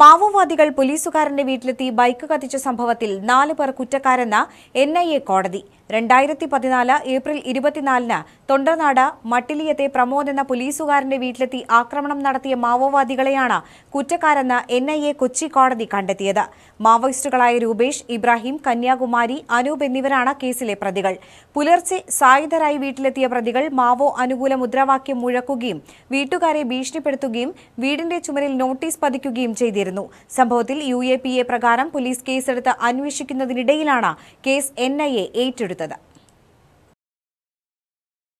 മാവോവാദികൾ പോലീസുകാരന്റെ വീട്ടിലെത്തി ബൈക്ക് കത്തിച്ച സംഭവത്തിൽ നാല് പേർ കുറ്റക്കാരെന്ന എൻ കോടതി രണ്ടായിരത്തി പതിനാല് ഏപ്രിൽ ഇരുപത്തിനാലിന് തൊണ്ടർനാട് മട്ടിലിയത്തെ പ്രമോദ് എന്ന പോലീസുകാരന്റെ വീട്ടിലെത്തി ആക്രമണം നടത്തിയ മാവോവാദികളെയാണ് കുറ്റക്കാരെന്ന് എൻ കൊച്ചി കോടതി കണ്ടെത്തിയത് മാവോയിസ്റ്റുകളായ രൂപേഷ് ഇബ്രാഹിം കന്യാകുമാരി അനൂപ് എന്നിവരാണ് കേസിലെ പ്രതികൾ പുലർച്ചെ സായുധരായി വീട്ടിലെത്തിയ പ്രതികൾ മാവോ അനുകൂല മുദ്രാവാക്യം മുഴക്കുകയും വീട്ടുകാരെ ഭീഷണിപ്പെടുത്തുകയും വീടിന്റെ ചുമരിൽ നോട്ടീസ് പതിക്കുകയും ചെയ്തിരുന്നു സംഭവത്തിൽ യു പ്രകാരം പോലീസ് കേസെടുത്ത് അന്വേഷിക്കുന്നതിനിടയിലാണ് കേസ് എൻ ഐ ഏറ്റെടുത്തത് Obrigada.